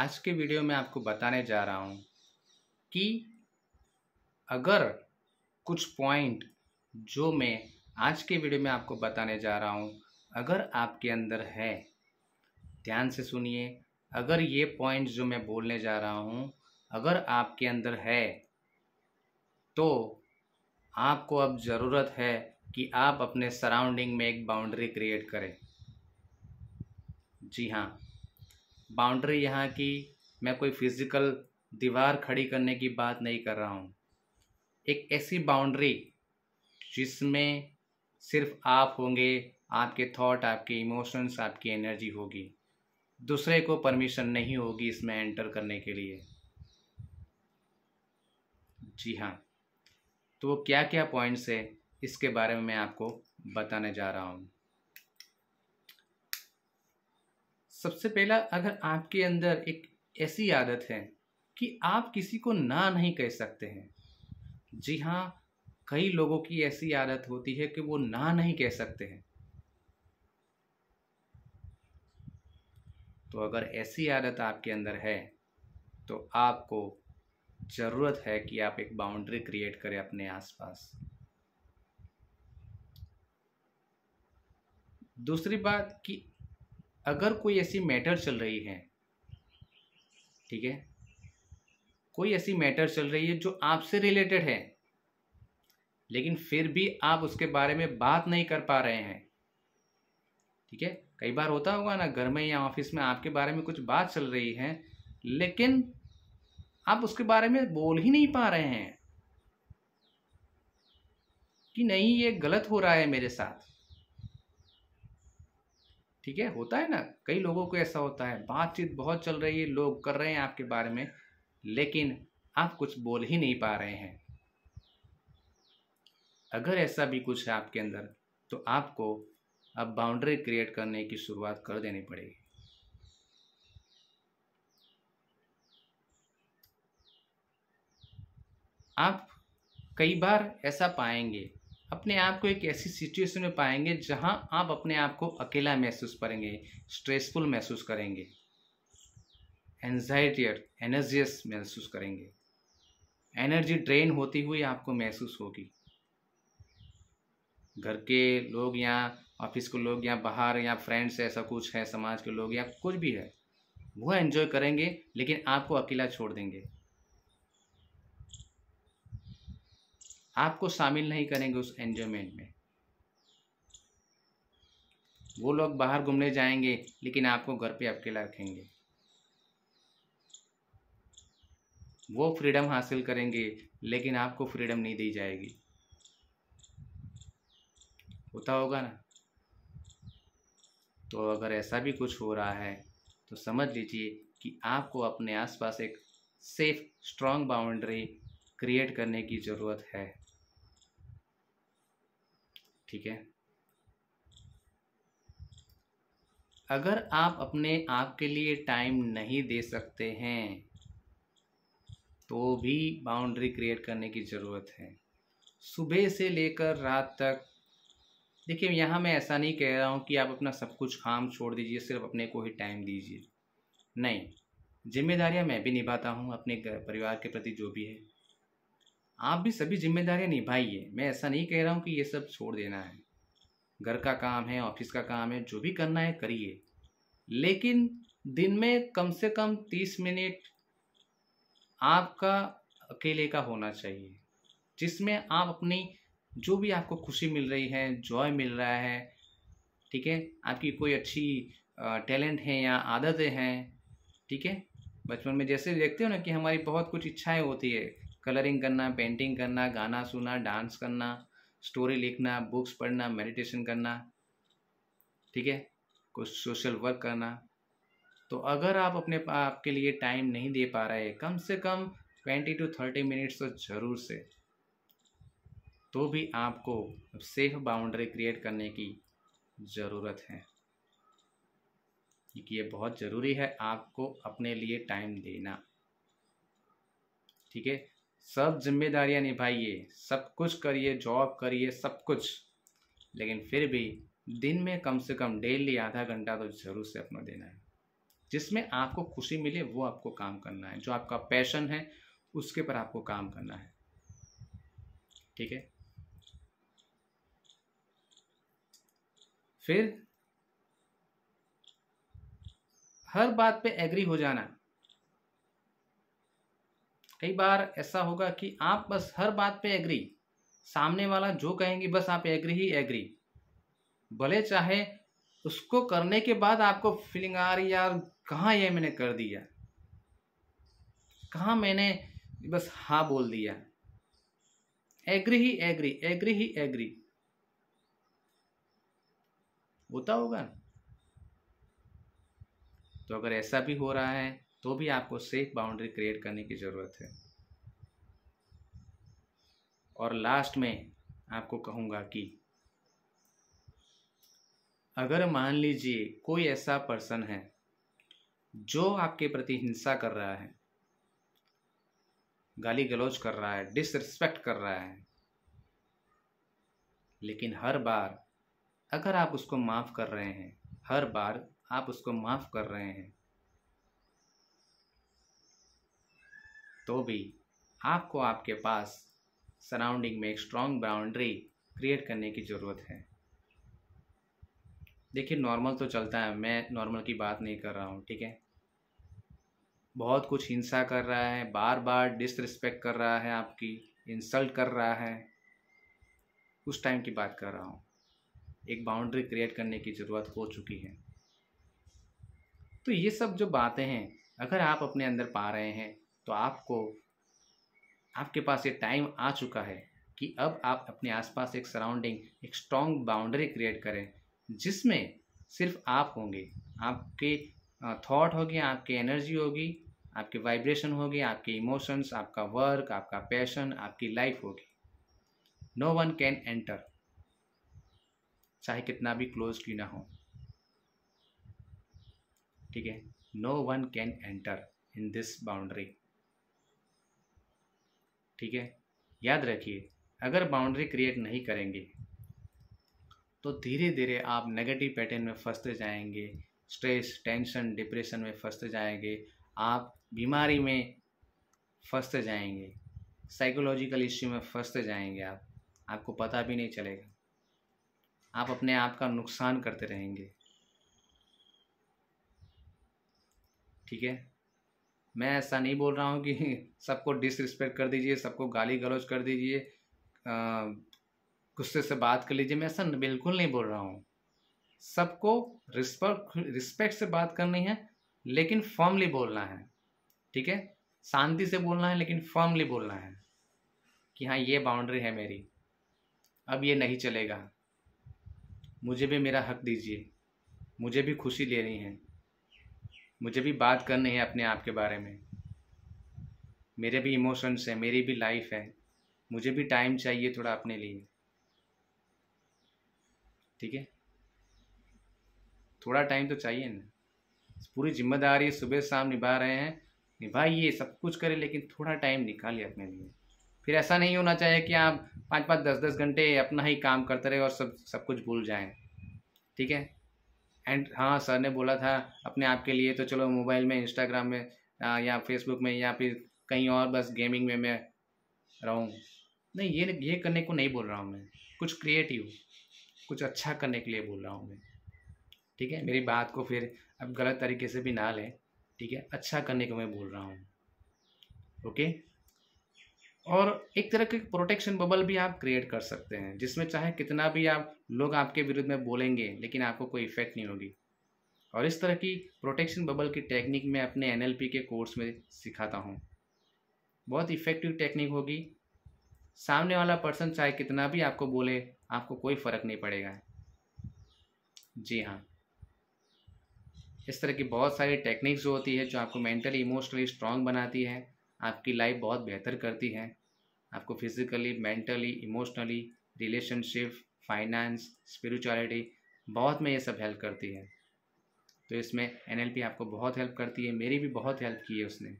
आज के वीडियो में आपको बताने जा रहा हूँ कि अगर कुछ पॉइंट जो मैं आज के वीडियो में आपको बताने जा रहा हूँ अगर आपके अंदर है ध्यान से सुनिए अगर ये पॉइंट जो मैं बोलने जा रहा हूँ अगर आपके अंदर है तो आपको अब ज़रूरत है कि आप अपने सराउंडिंग में एक बाउंड्री क्रिएट करें जी हाँ बाउंड्री यहाँ की मैं कोई फिज़िकल दीवार खड़ी करने की बात नहीं कर रहा हूँ एक ऐसी बाउंड्री जिसमें सिर्फ आप होंगे आपके थॉट आपके इमोशंस आपकी एनर्जी होगी दूसरे को परमिशन नहीं होगी इसमें एंटर करने के लिए जी हाँ तो वो क्या क्या पॉइंट्स है इसके बारे में मैं आपको बताने जा रहा हूँ सबसे पहला अगर आपके अंदर एक ऐसी आदत है कि आप किसी को ना नहीं कह सकते हैं जी हाँ कई लोगों की ऐसी आदत होती है कि वो ना नहीं कह सकते हैं तो अगर ऐसी आदत आपके अंदर है तो आपको ज़रूरत है कि आप एक बाउंड्री क्रिएट करें अपने आसपास दूसरी बात कि अगर कोई ऐसी मैटर चल रही है ठीक है कोई ऐसी मैटर चल रही है जो आपसे रिलेटेड है लेकिन फिर भी आप उसके बारे में बात नहीं कर पा रहे हैं ठीक है कई बार होता होगा ना घर में या ऑफिस में आपके बारे में कुछ बात चल रही है लेकिन आप उसके बारे में बोल ही नहीं पा रहे हैं कि नहीं ये गलत हो रहा है मेरे साथ ठीक है होता है ना कई लोगों को ऐसा होता है बातचीत बहुत चल रही है लोग कर रहे हैं आपके बारे में लेकिन आप कुछ बोल ही नहीं पा रहे हैं अगर ऐसा भी कुछ है आपके अंदर तो आपको अब बाउंड्री क्रिएट करने की शुरुआत कर देनी पड़ेगी आप कई बार ऐसा पाएंगे अपने आप को एक ऐसी सिचुएशन में पाएंगे जहां आप अपने आप को अकेला महसूस करेंगे स्ट्रेसफुल महसूस करेंगे एनजाइटी एनर्जियस महसूस करेंगे एनर्जी ड्रेन होती हुई आपको महसूस होगी घर के लोग या ऑफिस के लोग या बाहर या फ्रेंड्स ऐसा कुछ है समाज के लोग या कुछ भी है वो एंजॉय करेंगे लेकिन आपको अकेला छोड़ देंगे आपको शामिल नहीं करेंगे उस एन्जॉयमेंट में वो लोग बाहर घूमने जाएंगे लेकिन आपको घर पे अकेला रखेंगे वो फ्रीडम हासिल करेंगे लेकिन आपको फ्रीडम नहीं दी जाएगी होता होगा ना तो अगर ऐसा भी कुछ हो रहा है तो समझ लीजिए कि आपको अपने आसपास एक सेफ स्ट्रांग बाउंड्री क्रिएट करने की ज़रूरत है ठीक है अगर आप अपने आप के लिए टाइम नहीं दे सकते हैं तो भी बाउंड्री क्रिएट करने की ज़रूरत है सुबह से लेकर रात तक देखिए यहाँ मैं ऐसा नहीं कह रहा हूँ कि आप अपना सब कुछ काम छोड़ दीजिए सिर्फ अपने को ही टाइम दीजिए नहीं जिम्मेदारियाँ मैं भी निभाता हूँ अपने परिवार के प्रति जो भी है आप भी सभी जिम्मेदारियां निभाइए मैं ऐसा नहीं कह रहा हूँ कि ये सब छोड़ देना है घर का काम है ऑफिस का काम है जो भी करना है करिए लेकिन दिन में कम से कम तीस मिनट आपका अकेले का होना चाहिए जिसमें आप अपनी जो भी आपको खुशी मिल रही है जॉय मिल रहा है ठीक है आपकी कोई अच्छी टैलेंट है या आदतें हैं ठीक है बचपन में जैसे देखते हो ना कि हमारी बहुत कुछ इच्छाएं होती है कलरिंग करना पेंटिंग करना गाना सुनना डांस करना स्टोरी लिखना बुक्स पढ़ना मेडिटेशन करना ठीक है कुछ सोशल वर्क करना तो अगर आप अपने आपके लिए टाइम नहीं दे पा रहे कम से कम ट्वेंटी टू थर्टी मिनट्स तो ज़रूर से तो भी आपको सेफ बाउंड्री क्रिएट करने की ज़रूरत है क्योंकि ये बहुत ज़रूरी है आपको अपने लिए टाइम देना ठीक है सब जिम्मेदारियां निभाइए सब कुछ करिए जॉब करिए सब कुछ लेकिन फिर भी दिन में कम से कम डेली आधा घंटा तो ज़रूर से अपना देना है जिसमें आपको खुशी मिले वो आपको काम करना है जो आपका पैशन है उसके पर आपको काम करना है ठीक है फिर हर बात पे एग्री हो जाना कई बार ऐसा होगा कि आप बस हर बात पे एग्री सामने वाला जो कहेंगे बस आप एग्री ही एग्री भले चाहे उसको करने के बाद आपको फीलिंग आ रही यार कहाँ ये मैंने कर दिया कहाँ मैंने बस हाँ बोल दिया एग्री ही एग्री एग्री ही एग्री होता होगा तो अगर ऐसा भी हो रहा है तो भी आपको सेफ बाउंड्री क्रिएट करने की ज़रूरत है और लास्ट में आपको कहूँगा कि अगर मान लीजिए कोई ऐसा पर्सन है जो आपके प्रति हिंसा कर रहा है गाली गलौज कर रहा है डिसरिस्पेक्ट कर रहा है लेकिन हर बार अगर आप उसको माफ़ कर रहे हैं हर बार आप उसको माफ़ कर रहे हैं तो भी आपको आपके पास सराउंडिंग में एक स्ट्रॉन्ग बाउंड्री क्रिएट करने की ज़रूरत है देखिए नॉर्मल तो चलता है मैं नॉर्मल की बात नहीं कर रहा हूँ ठीक है बहुत कुछ हिंसा कर रहा है बार बार डिसरिस्पेक्ट कर रहा है आपकी इंसल्ट कर रहा है उस टाइम की बात कर रहा हूँ एक बाउंड्री क्रिएट करने की ज़रूरत हो चुकी है तो ये सब जो बातें हैं अगर आप अपने अंदर पा रहे हैं तो आपको आपके पास ये टाइम आ चुका है कि अब आप अपने आसपास एक सराउंडिंग एक स्ट्रॉन्ग बाउंड्री क्रिएट करें जिसमें सिर्फ आप होंगे आपके थॉट होगी आपकी एनर्जी होगी आपके वाइब्रेशन होगी आपके इमोशंस आपका वर्क आपका पैशन आपकी लाइफ होगी नो वन कैन एंटर चाहे कितना भी क्लोज क्यों ना हो ठीक है no one can enter in this boundary ठीक है याद रखिए अगर बाउंड्री क्रिएट नहीं करेंगे तो धीरे धीरे आप नेगेटिव पैटर्न में फंसते जाएंगे स्ट्रेस टेंशन डिप्रेशन में फंसते जाएंगे आप बीमारी में फंसते जाएंगे साइकोलॉजिकल इश्यू में फंसते जाएंगे आप आपको पता भी नहीं चलेगा आप अपने आप का नुकसान करते रहेंगे ठीक है मैं ऐसा नहीं बोल रहा हूँ कि सबको डिसरिस्पेक्ट कर दीजिए सबको गाली गलौज कर दीजिए गुस्से से बात कर लीजिए मैं ऐसा बिल्कुल नहीं बोल रहा हूँ सबको रिस्पेक्ट रिस्पेक्ट से बात करनी है लेकिन फर्मली बोलना है ठीक है शांति से बोलना है लेकिन फर्मली बोलना है कि हाँ ये बाउंड्री है मेरी अब ये नहीं चलेगा मुझे भी मेरा हक दीजिए मुझे भी खुशी लेनी है मुझे भी बात करनी है अपने आप के बारे में मेरे भी इमोशंस हैं मेरी भी लाइफ है मुझे भी टाइम चाहिए थोड़ा अपने लिए ठीक है थोड़ा टाइम तो चाहिए ना पूरी जिम्मेदारी सुबह शाम निभा रहे हैं निभाइए सब कुछ करें लेकिन थोड़ा टाइम निकालिए अपने लिए फिर ऐसा नहीं होना चाहिए कि आप पाँच पाँच दस दस घंटे अपना ही काम करते रहे और सब सब कुछ भूल जाएं ठीक है एंड हाँ सर ने बोला था अपने आप के लिए तो चलो मोबाइल में इंस्टाग्राम में आ, या फेसबुक में या फिर कहीं और बस गेमिंग में मैं रहूँ नहीं ये ये करने को नहीं बोल रहा हूँ मैं कुछ क्रिएटिव कुछ अच्छा करने के लिए बोल रहा हूँ मैं ठीक है मेरी बात को फिर अब गलत तरीके से भी ना लें ठीक है अच्छा करने को मैं बोल रहा हूँ ओके और एक तरह की प्रोटेक्शन बबल भी आप क्रिएट कर सकते हैं जिसमें चाहे कितना भी आप लोग आपके विरुद्ध में बोलेंगे लेकिन आपको कोई इफेक्ट नहीं होगी और इस तरह की प्रोटेक्शन बबल की टेक्निक मैं अपने एन के कोर्स में सिखाता हूँ बहुत इफेक्टिव टेक्निक होगी सामने वाला पर्सन चाहे कितना भी आपको बोले आपको कोई फ़र्क नहीं पड़ेगा जी हाँ इस तरह की बहुत सारी टेक्निक्स जो होती है जो आपको मेंटली इमोशनली स्ट्रांग बनाती है आपकी लाइफ बहुत बेहतर करती है आपको physically mentally emotionally relationship finance spirituality बहुत में ये सब हेल्प करती है तो इसमें एन आपको बहुत हेल्प करती है मेरी भी बहुत हेल्प की है उसने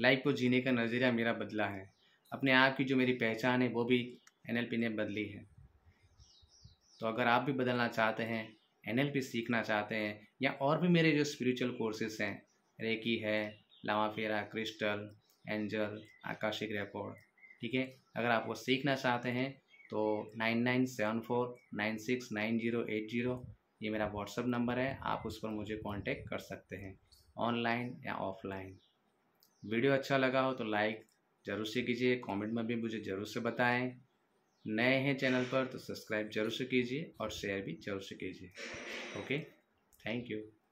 लाइफ को जीने का नज़रिया मेरा बदला है अपने आप की जो मेरी पहचान है वो भी एन ने बदली है तो अगर आप भी बदलना चाहते हैं एन सीखना चाहते हैं या और भी मेरे जो स्पिरिचुअल कोर्सेज हैं रेकी है लावा फेरा क्रिस्टल एंजल आकाशिक रिकॉर्ड ठीक है अगर आप वो सीखना चाहते हैं तो nine nine seven four nine six nine zero eight zero ये मेरा व्हाट्सअप नंबर है आप उस पर मुझे कांटेक्ट कर सकते हैं ऑनलाइन या ऑफलाइन वीडियो अच्छा लगा हो तो लाइक ज़रूर से कीजिए कमेंट में भी मुझे ज़रूर से बताएं नए हैं चैनल पर तो सब्सक्राइब जरूर से कीजिए और शेयर भी जरूर से कीजिए ओके थैंक यू